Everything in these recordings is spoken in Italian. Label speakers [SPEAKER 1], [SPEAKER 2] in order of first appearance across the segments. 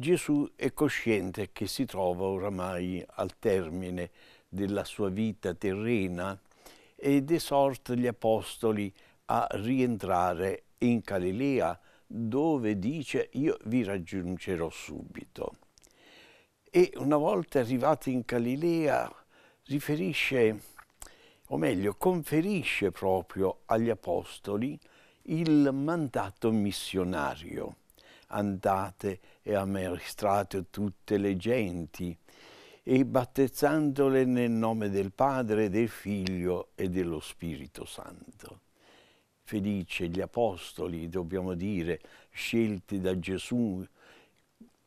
[SPEAKER 1] Gesù è cosciente che si trova oramai al termine della sua vita terrena ed esorta gli apostoli a rientrare in Galilea dove dice io vi raggiungerò subito. E una volta arrivati in Galilea riferisce, o meglio, conferisce proprio agli apostoli il mandato missionario andate e ammaestrate tutte le genti, e battezzandole nel nome del Padre, del Figlio e dello Spirito Santo. Felice gli Apostoli, dobbiamo dire, scelti da Gesù,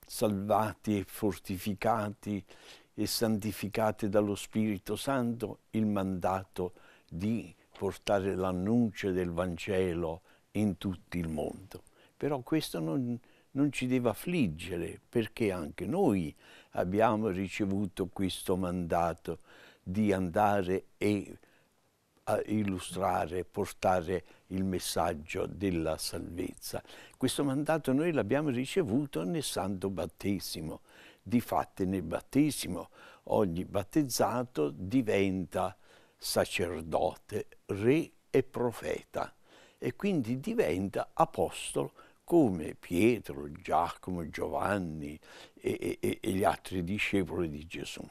[SPEAKER 1] salvati e fortificati e santificati dallo Spirito Santo, il mandato di portare l'annuncio del Vangelo in tutto il mondo. Però questo non, non ci deve affliggere perché anche noi abbiamo ricevuto questo mandato di andare e illustrare, portare il messaggio della salvezza. Questo mandato noi l'abbiamo ricevuto nel Santo Battesimo. Difatti nel battesimo ogni battezzato diventa sacerdote, re e profeta e quindi diventa apostolo come Pietro, Giacomo, Giovanni e, e, e gli altri discepoli di Gesù.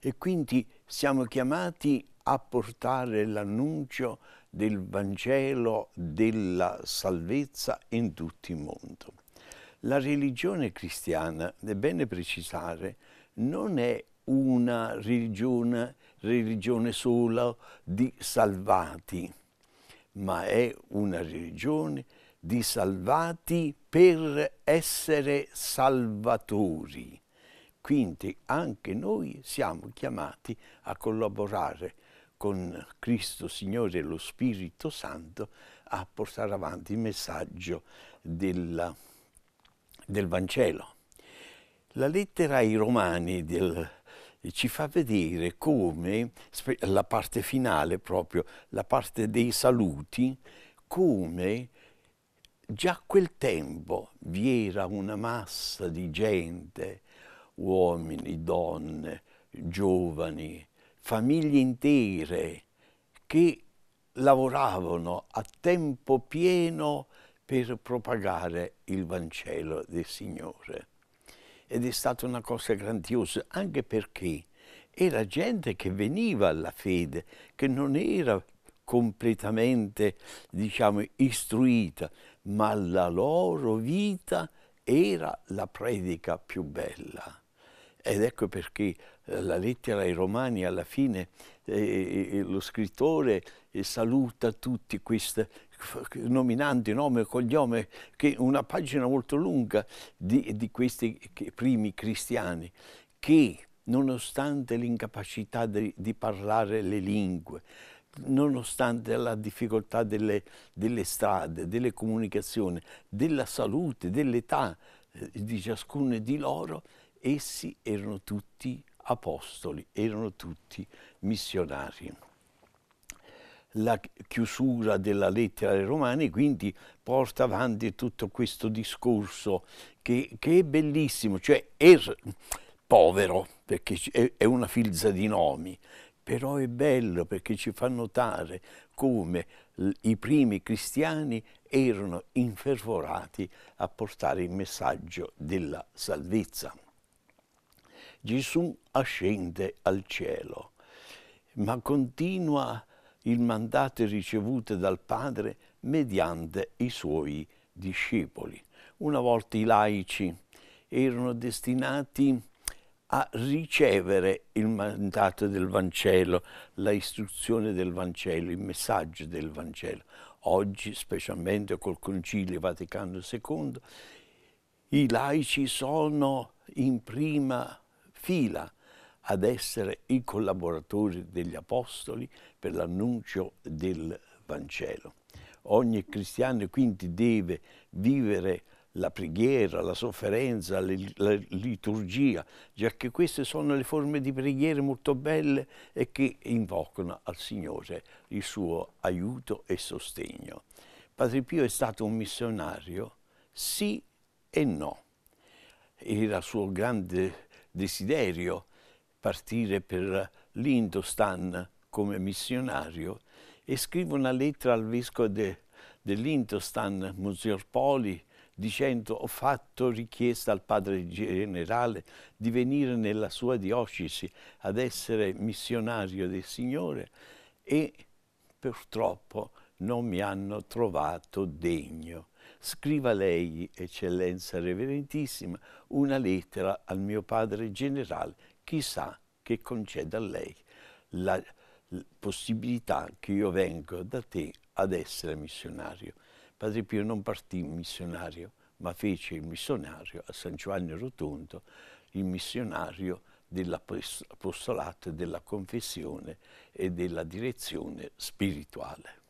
[SPEAKER 1] E quindi siamo chiamati a portare l'annuncio del Vangelo della salvezza in tutto il mondo. La religione cristiana, è bene precisare, non è una religione, religione solo di salvati, ma è una religione di salvati per essere salvatori. Quindi anche noi siamo chiamati a collaborare con Cristo Signore e lo Spirito Santo a portare avanti il messaggio del, del Vangelo. La lettera ai Romani del, ci fa vedere come la parte finale, proprio la parte dei saluti, come già a quel tempo vi era una massa di gente, uomini, donne, giovani, famiglie intere che lavoravano a tempo pieno per propagare il Vangelo del Signore. Ed è stata una cosa grandiosa, anche perché era gente che veniva alla fede, che non era completamente, diciamo, istruita, ma la loro vita era la predica più bella. Ed ecco perché eh, la lettera ai Romani alla fine eh, eh lo scrittore eh, saluta tutti questi, nominanti, nome e cognome, che una pagina molto lunga di, di questi primi cristiani, che nonostante l'incapacità di, di parlare le lingue, nonostante la difficoltà delle, delle strade, delle comunicazioni, della salute, dell'età eh, di ciascuno di loro, essi erano tutti apostoli, erano tutti missionari. La chiusura della lettera ai Romani quindi porta avanti tutto questo discorso che, che è bellissimo, cioè er, povero, perché è, è una filza di nomi, però è bello perché ci fa notare come i primi cristiani erano infervorati a portare il messaggio della salvezza. Gesù ascende al cielo, ma continua il mandato ricevuto dal Padre mediante i suoi discepoli. Una volta i laici erano destinati a a ricevere il mandato del Vangelo, la istruzione del Vangelo, il messaggio del Vangelo. Oggi, specialmente col Concilio Vaticano II, i laici sono in prima fila ad essere i collaboratori degli apostoli per l'annuncio del Vangelo. Ogni cristiano quindi deve vivere la preghiera, la sofferenza, la liturgia, già che queste sono le forme di preghiere molto belle e che invocano al Signore il suo aiuto e sostegno. Padre Pio è stato un missionario? Sì e no. Era suo grande desiderio partire per l'Indostan come missionario e scrive una lettera al vescovo de, dell'Indostan, Monsignor Poli, dicendo ho fatto richiesta al padre generale di venire nella sua diocesi ad essere missionario del Signore e purtroppo non mi hanno trovato degno. Scriva lei, eccellenza reverentissima, una lettera al mio padre generale, chissà che conceda a lei la possibilità che io vengo da te ad essere missionario. Padre Pio non partì missionario, ma fece il missionario a San Giovanni Rotondo, il missionario dell'apostolato, della confessione e della direzione spirituale.